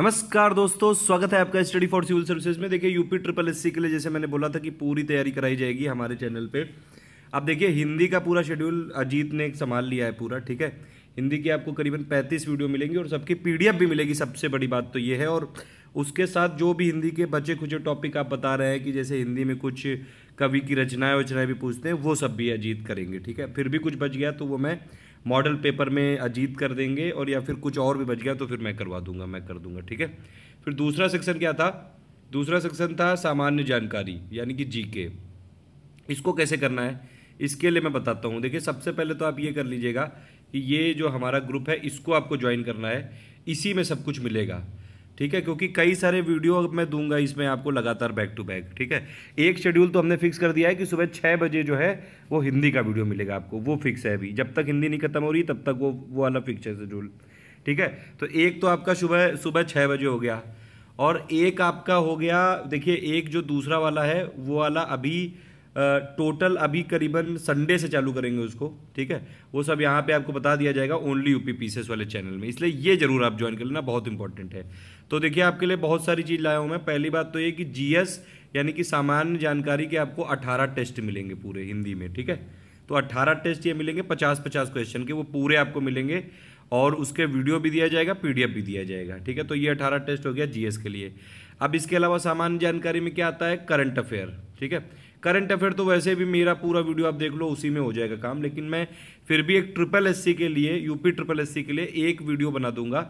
नमस्कार दोस्तों स्वागत है आपका स्टडी फॉर सिविल सर्विसेज में देखिए यूपी ट्रिपल एससी के लिए जैसे मैंने बोला था कि पूरी तैयारी कराई जाएगी हमारे चैनल पे आप देखिए हिंदी का पूरा शेड्यूल अजीत ने संभाल लिया है पूरा ठीक है हिंदी की आपको करीबन 35 वीडियो मिलेंगी और सबकी पीडीएफ भी मिलेगी सबसे बड़ी बात तो ये है और उसके साथ जो भी हिंदी के बचे खुचे टॉपिक आप बता रहे हैं कि जैसे हिंदी में कुछ कवि की रचनाएं वचनाएं भी पूछते हैं वो सब भी अजीत करेंगे ठीक है फिर भी कुछ बच गया तो वो मैं मॉडल पेपर में अजीत कर देंगे और या फिर कुछ और भी बच गया तो फिर मैं करवा दूंगा मैं कर दूंगा ठीक है फिर दूसरा सेक्शन क्या था दूसरा सेक्शन था सामान्य जानकारी यानी कि के इसको कैसे करना है इसके लिए मैं बताता हूँ देखिए सबसे पहले तो आप ये कर लीजिएगा कि ये जो हमारा ग्रुप है इसको आपको ज्वाइन करना है इसी में सब कुछ मिलेगा ठीक है क्योंकि कई सारे वीडियो मैं दूंगा इसमें आपको लगातार बैक टू बैक ठीक है एक शेड्यूल तो हमने फिक्स कर दिया है कि सुबह छः बजे जो है वो हिंदी का वीडियो मिलेगा आपको वो फिक्स है अभी जब तक हिंदी नहीं खत्म हो रही तब तक वो वो वाला फिक्स है शेड्यूल ठीक है तो एक तो आपका सुबह सुबह छः बजे हो गया और एक आपका हो गया देखिए एक जो दूसरा वाला है वो वाला अभी टोटल अभी करीबन संडे से चालू करेंगे उसको ठीक है वो सब यहाँ पे आपको बता दिया जाएगा ओनली यूपी पीसेस वाले चैनल में इसलिए ये जरूर आप ज्वाइन कर लेना बहुत इंपॉर्टेंट है तो देखिए आपके लिए बहुत सारी चीज़ लाया हूँ मैं पहली बात तो ये कि जीएस यानी कि सामान्य जानकारी के आपको अठारह टेस्ट मिलेंगे पूरे हिंदी में ठीक है तो अट्ठारह टेस्ट ये मिलेंगे पचास पचास क्वेश्चन के वो पूरे आपको मिलेंगे और उसके वीडियो भी दिया जाएगा पीडीएफ भी दिया जाएगा ठीक है तो ये अठारह टेस्ट हो गया जीएस के लिए अब इसके अलावा सामान्य जानकारी में क्या आता है करंट अफेयर ठीक है करंट अफेयर तो वैसे भी मेरा पूरा वीडियो आप देख लो उसी में हो जाएगा काम लेकिन मैं फिर भी एक ट्रिपल एससी के लिए यूपी ट्रिपल एससी के लिए एक वीडियो बना दूंगा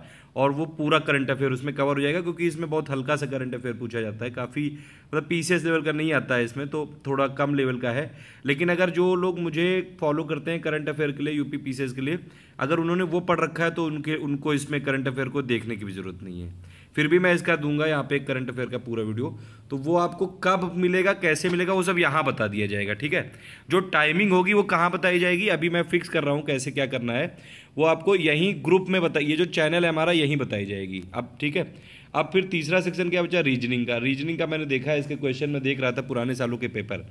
और वो पूरा करंट अफेयर उसमें कवर हो जाएगा क्योंकि इसमें बहुत हल्का सा करंट अफेयर पूछा जाता है काफ़ी मतलब पीसीएस लेवल का नहीं आता है इसमें तो थोड़ा कम लेवल का है लेकिन अगर जो लोग मुझे फॉलो करते हैं करंट अफेयर के लिए यूपी पी के लिए अगर उन्होंने वो पढ़ रखा है तो उनके उनको इसमें करंट अफेयर को देखने की भी ज़रूरत नहीं है फिर भी मैं इसका दूंगा यहाँ पे करंट अफेयर का पूरा वीडियो तो वो आपको कब मिलेगा कैसे मिलेगा वो सब यहाँ बता दिया जाएगा ठीक है जो टाइमिंग होगी वो कहाँ बताई जाएगी अभी मैं फिक्स कर रहा हूँ कैसे क्या करना है वो आपको यहीं ग्रुप में बता ये जो चैनल है हमारा यहीं बताई जाएगी अब ठीक है अब फिर तीसरा सेक्शन क्या बचा रीजनिंग का रीजनिंग का मैंने देखा है इसके क्वेश्चन में देख रहा था पुराने सालों के पेपर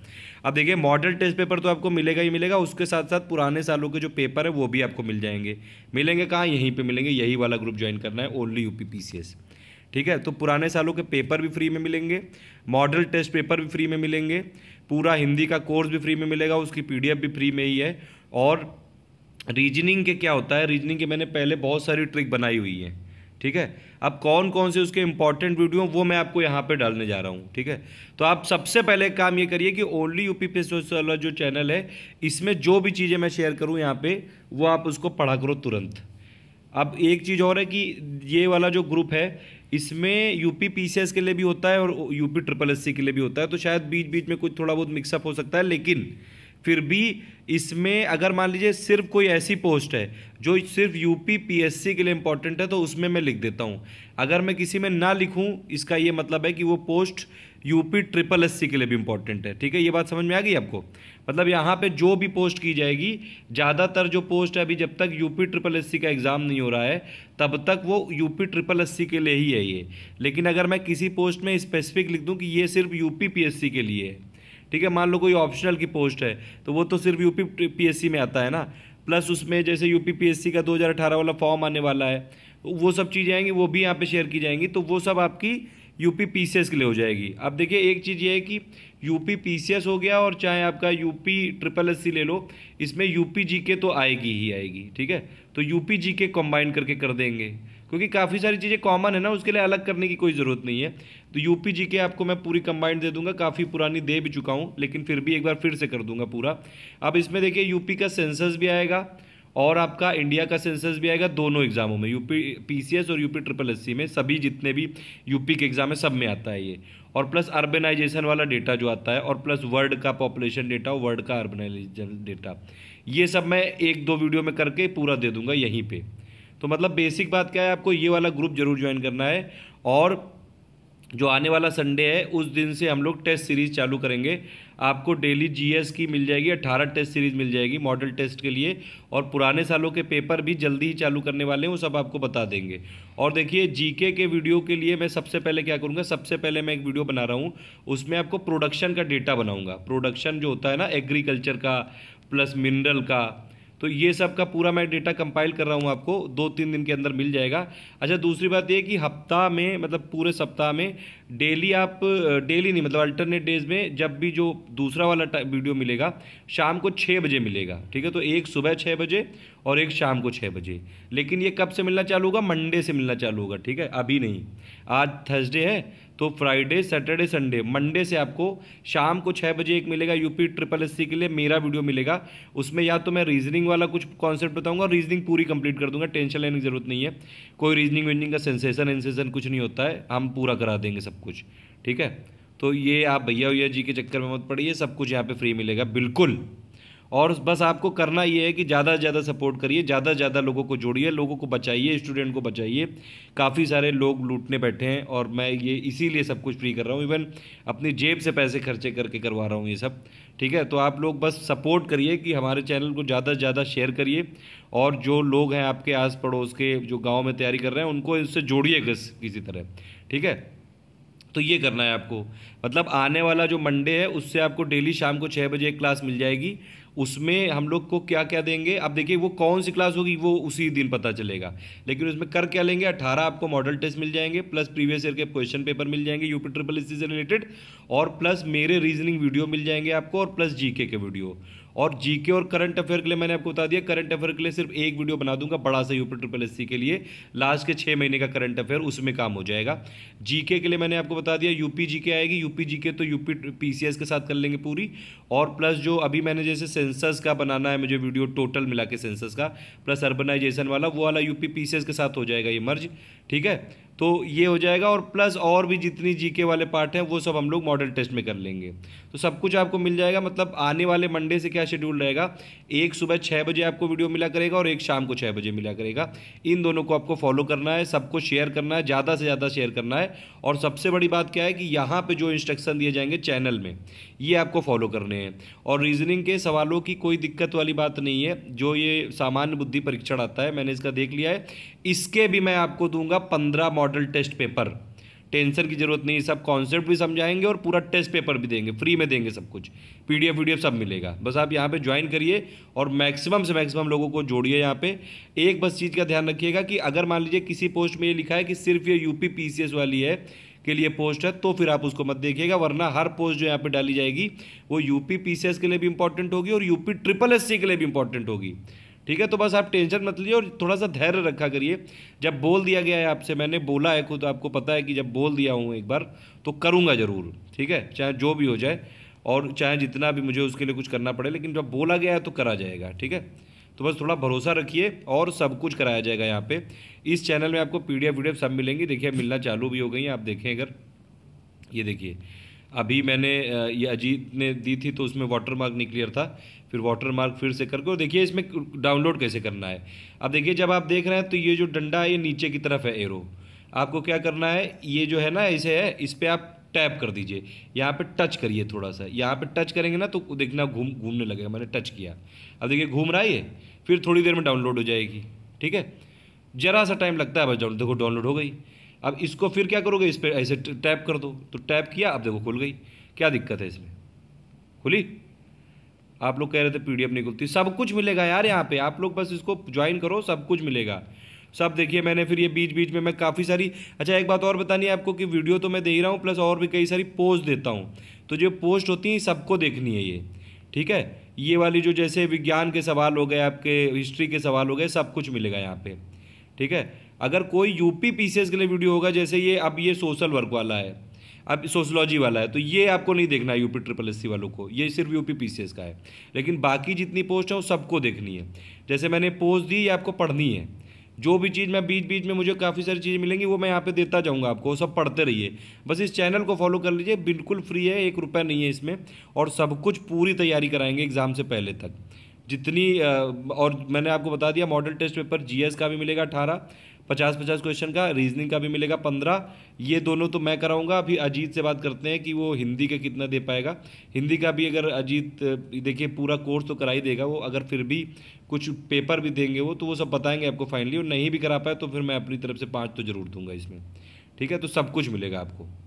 अब देखिए मॉडल टेस्ट पेपर तो आपको मिलेगा ही मिलेगा उसके साथ साथ पुराने सालों के जो पेपर है वो भी आपको मिल जाएंगे मिलेंगे कहाँ यहीं पर मिलेंगे यही वाला ग्रुप ज्वाइन करना है only U P P C S ठीक है तो पुराने सालों के पेपर भी फ्री में मिलेंगे मॉडल टेस्ट पेपर भी फ्री में मिलेंगे पूरा हिंदी का कोर्स भी फ्री में मिलेगा उसकी पी भी फ्री में ही है और रीजनिंग के क्या होता है रीजनिंग के मैंने पहले बहुत सारी ट्रिक बनाई हुई है ठीक है अब कौन कौन से उसके इंपॉर्टेंट वीडियो वो मैं आपको यहाँ पे डालने जा रहा हूँ ठीक है तो आप सबसे पहले काम ये करिए कि ओनली यूपी पी वाला जो चैनल है इसमें जो भी चीज़ें मैं शेयर करूँ यहाँ पे वो आप उसको पढ़ा करो तुरंत अब एक चीज़ और है कि ये वाला जो ग्रुप है इसमें यूपी पीसीएस के लिए भी होता है और यूपी ट्रिपल एस के लिए भी होता है तो शायद बीच बीच में कुछ थोड़ा बहुत मिक्सअप हो सकता है लेकिन फिर भी इसमें अगर मान लीजिए सिर्फ कोई ऐसी पोस्ट है जो सिर्फ यूपी पीएससी के लिए इंपॉर्टेंट है तो उसमें मैं लिख देता हूँ अगर मैं किसी में ना लिखूँ इसका ये मतलब है कि वो पोस्ट यूपी ट्रिपल एस के लिए भी इंपॉर्टेंट है ठीक है ये बात समझ में आ गई आपको मतलब यहाँ पे जो भी पोस्ट की जाएगी ज़्यादातर जो पोस्ट है अभी जब तक यूपी ट्रिपल एस का एग्ज़ाम नहीं हो रहा है तब तक वो यूपी ट्रिपल एस के लिए ही है ये लेकिन अगर मैं किसी पोस्ट में स्पेसिफिक लिख दूँ कि ये सिर्फ यू पी के लिए है ठीक है मान लो कोई ऑप्शनल की पोस्ट है तो वो तो सिर्फ यूपी पी में आता है ना प्लस उसमें जैसे यू पी का दो वाला फॉर्म आने वाला है वो सब चीज़ें आएंगी वो भी यहाँ पे शेयर की जाएंगी तो वो सब आपकी यूपी पीसीएस के लिए हो जाएगी अब देखिए एक चीज़ ये है कि यूपी पीसीएस हो गया और चाहे आपका यूपी ट्रिपल एस ले लो इसमें यूपी जी के तो आएगी ही आएगी ठीक है तो यूपी जी के करके कर देंगे क्योंकि काफ़ी सारी चीज़ें कॉमन है ना उसके लिए अलग करने की कोई ज़रूरत नहीं है तो यूपी जी के आपको मैं पूरी कंबाइंड दे दूंगा काफ़ी पुरानी दे भी चुका हूँ लेकिन फिर भी एक बार फिर से कर दूंगा पूरा अब इसमें देखिए यूपी का सेंसस भी आएगा और आपका इंडिया का सेंसस भी आएगा दोनों एग्ज़ामों में यूपी पीसीएस और यूपी ट्रिपल एस में सभी जितने भी यूपी के एग्ज़ाम है सब में आता है ये और प्लस अर्बेनाइजेशन वाला डेटा जो आता है और प्लस वर्ल्ड का पॉपुलेशन डेटा और का अर्बेनाइजेशन डेटा ये सब मैं एक दो वीडियो में करके पूरा दे दूंगा यहीं पर तो मतलब बेसिक बात क्या है आपको ये वाला ग्रुप जरूर ज्वाइन करना है और जो आने वाला संडे है उस दिन से हम लोग टेस्ट सीरीज़ चालू करेंगे आपको डेली जीएस की मिल जाएगी अट्ठारह टेस्ट सीरीज़ मिल जाएगी मॉडल टेस्ट के लिए और पुराने सालों के पेपर भी जल्दी ही चालू करने वाले हैं वो सब आपको बता देंगे और देखिए जीके के वीडियो के लिए मैं सबसे पहले क्या करूँगा सबसे पहले मैं एक वीडियो बना रहा हूँ उसमें आपको प्रोडक्शन का डेटा बनाऊँगा प्रोडक्शन जो होता है ना एग्रीकल्चर का प्लस मिनरल का तो ये सब का पूरा मैं डेटा कंपाइल कर रहा हूँ आपको दो तीन दिन के अंदर मिल जाएगा अच्छा दूसरी बात ये कि हफ्ता में मतलब पूरे सप्ताह में डेली आप डेली नहीं मतलब अल्टरनेट डेज में जब भी जो दूसरा वाला वीडियो मिलेगा शाम को छः बजे मिलेगा ठीक है तो एक सुबह छः बजे और एक शाम को छः बजे लेकिन ये कब से मिलना चालू होगा मंडे से मिलना चालू होगा ठीक है अभी नहीं आज थर्सडे है तो फ्राइडे सैटरडे संडे मंडे से आपको शाम को छः बजे एक मिलेगा यूपी ट्रिपल एस के लिए मेरा वीडियो मिलेगा उसमें या तो मैं रीजनिंग वाला कुछ कॉन्सेप्ट बताऊंगा रीजनिंग पूरी कंप्लीट कर दूंगा टेंशन लेने की जरूरत नहीं है कोई रीजनिंग वीजनिंग का सेंसेशन एनसेसन कुछ नहीं होता है हम पूरा करा देंगे सब कुछ ठीक है तो ये आप भैया भैया जी के चक्कर में मत पड़िए सब कुछ यहाँ पे फ्री मिलेगा बिल्कुल और बस आपको करना ये है कि ज़्यादा से ज़्यादा सपोर्ट करिए ज़्यादा से ज़्यादा लोगों को जोड़िए लोगों को बचाइए स्टूडेंट को बचाइए काफ़ी सारे लोग लूटने बैठे हैं और मैं ये इसीलिए सब कुछ फ्री कर रहा हूँ इवन अपनी जेब से पैसे खर्चे करके करवा रहा हूँ ये सब ठीक है तो आप लोग बस सपोर्ट करिए कि हमारे चैनल को ज़्यादा से ज़्यादा शेयर करिए और जो लोग हैं आपके आस पड़ोस के जो गाँव में तैयारी कर रहे हैं उनको इससे जोड़िए किसी तरह ठीक है तो ये करना है आपको मतलब आने वाला जो मंडे है उससे आपको डेली शाम को छः बजे एक क्लास मिल जाएगी उसमें हम लोग को क्या क्या देंगे अब देखिए वो कौन सी क्लास होगी वो उसी दिन पता चलेगा लेकिन उसमें कर क्या लेंगे अट्ठारह आपको मॉडल टेस्ट मिल जाएंगे प्लस प्रीवियस ईयर के क्वेश्चन पेपर मिल जाएंगे यूपी ट्रिपल एस से रिलेटेड और प्लस मेरे रीजनिंग वीडियो मिल जाएंगे आपको और प्लस जीके के वीडियो और जीके और करंट अफेयर के लिए मैंने आपको बता दिया करंट अफेयर के लिए सिर्फ एक वीडियो बना दूंगा बड़ा सा यूपी ट्रिपल एस के लिए लास्ट के छः महीने का करंट अफेयर उसमें काम हो जाएगा जीके के लिए मैंने आपको बता दिया यूपी जीके आएगी यूपी जीके तो यूपी पीसीएस के साथ कर लेंगे पूरी और प्लस जो अभी मैंने जैसे सेंसस का बनाना है मुझे वीडियो टोटल मिला के सेंसस का प्लस अर्बनाइजेशन वाला वो वाला यूपी पीसीएस के साथ हो जाएगा ये मर्ज ठीक है तो ये हो जाएगा और प्लस और भी जितनी जीके वाले पार्ट हैं वो सब हम लोग मॉडल टेस्ट में कर लेंगे तो सब कुछ आपको मिल जाएगा मतलब आने वाले मंडे से क्या शेड्यूल रहेगा एक सुबह छः बजे आपको वीडियो मिला करेगा और एक शाम को छः बजे मिला करेगा इन दोनों को आपको फॉलो करना है सबको शेयर करना है ज़्यादा से ज़्यादा शेयर करना है और सबसे बड़ी बात क्या है कि यहाँ पर जो इंस्ट्रक्शन दिए जाएंगे चैनल में ये आपको फॉलो करने हैं और रीजनिंग के सवालों की कोई दिक्कत वाली बात नहीं है जो ये सामान्य बुद्धि परीक्षण आता है मैंने इसका देख लिया है इसके भी मैं आपको दूंगा पंद्रह मॉडल टेस्ट पेपर टेंशन की जरूरत नहीं सब कॉन्सेप्ट भी समझाएंगे और पूरा टेस्ट पेपर भी देंगे फ्री में देंगे सब कुछ पीडीएफ वीडियो सब मिलेगा बस आप यहाँ पे ज्वाइन करिए और मैक्सिमम से मैक्सिमम लोगों को जोड़िए यहाँ पे एक बस चीज़ का ध्यान रखिएगा कि अगर मान लीजिए किसी पोस्ट में ये लिखा है कि सिर्फ ये यूपी पी वाली है के लिए पोस्ट है तो फिर आप उसको मत देखिएगा वरना हर पोस्ट जो यहाँ पर डाली जाएगी वो यूपी पी के लिए भी इंपॉर्टेंट होगी और यूपी ट्रिपल एस के लिए भी इंपॉर्टेंट होगी ठीक है तो बस आप टेंशन मत लीजिए और थोड़ा सा धैर्य रखा करिए जब बोल दिया गया है आपसे मैंने बोला है खुद आपको पता है कि जब बोल दिया हूँ एक बार तो करूँगा ज़रूर ठीक है चाहे जो भी हो जाए और चाहे जितना भी मुझे उसके लिए कुछ करना पड़े लेकिन जब बोला गया है तो करा जाएगा ठीक है तो बस थोड़ा भरोसा रखिए और सब कुछ कराया जाएगा यहाँ पे इस चैनल में आपको पीडीएफ वीडियो सब मिलेंगी देखिए मिलना चालू भी हो गई हैं आप देखें अगर ये देखिए अभी मैंने ये अजीत ने दी थी तो उसमें वाटर मार्क नहीं क्लियर था फिर वाटर मार्क फिर से करके और देखिए इसमें डाउनलोड कैसे करना है अब देखिए जब आप देख रहे हैं तो ये जो डंडा है ये नीचे की तरफ है एरो आपको क्या करना है ये जो है ना ऐसे है इस पर आप टैप कर दीजिए यहाँ पे टच करिए थोड़ा सा यहाँ पे टच करेंगे ना तो देखना घूम घूमने लगेगा मैंने टच किया अब देखिए घूम रहा है ये फिर थोड़ी देर में डाउनलोड हो जाएगी ठीक है ज़रा सा टाइम लगता है बस डाउन देखो डाउनलोड हो गई अब इसको फिर क्या करोगे इस पर ऐसे टैप कर दो तो टैप किया अब देखो खुल गई क्या दिक्कत है इसमें खुली आप लोग कह रहे थे पी नहीं खुलती सब कुछ मिलेगा यार यहाँ पे आप लोग बस इसको ज्वाइन करो सब कुछ मिलेगा सब देखिए मैंने फिर ये बीच बीच में मैं काफ़ी सारी अच्छा एक बात और बतानी है आपको कि वीडियो तो मैं दे ही रहा हूँ प्लस और भी कई सारी पोस्ट देता हूँ तो जो पोस्ट होती हैं सबको देखनी है ये ठीक है ये वाली जो जैसे विज्ञान के सवाल हो गए आपके हिस्ट्री के सवाल हो गए सब कुछ मिलेगा यहाँ पे ठीक है अगर कोई यूपी पीसीएस के लिए वीडियो होगा जैसे ये अब ये सोशल वर्क वाला है अब सोशलॉजी वाला है तो ये आपको नहीं देखना है यूपी ट्रिपल एस वालों को ये सिर्फ यूपी पी का है लेकिन बाकी जितनी पोस्ट है वो सबको देखनी है जैसे मैंने पोस्ट दी ये आपको पढ़नी है जो भी चीज़ मैं बीच बीच में मुझे काफ़ी सारी चीज़ें मिलेंगी वो मैं यहाँ पे देता जाऊँगा आपको सब पढ़ते रहिए बस इस चैनल को फॉलो कर लीजिए बिल्कुल फ्री है एक रुपया नहीं है इसमें और सब कुछ पूरी तैयारी कराएंगे एग्ज़ाम से पहले तक जितनी और मैंने आपको बता दिया मॉडल टेस्ट पेपर जीएस का भी मिलेगा अठारह पचास पचास क्वेश्चन का रीजनिंग का भी मिलेगा पंद्रह ये दोनों तो मैं कराऊंगा अभी अजीत से बात करते हैं कि वो हिंदी का कितना दे पाएगा हिंदी का भी अगर अजीत देखिए पूरा कोर्स तो करा ही देगा वो अगर फिर भी कुछ पेपर भी देंगे वो तो वो सब बताएंगे आपको फाइनली और नहीं भी करा पाए तो फिर मैं अपनी तरफ से पाँच तो ज़रूर दूंगा इसमें ठीक है तो सब कुछ मिलेगा आपको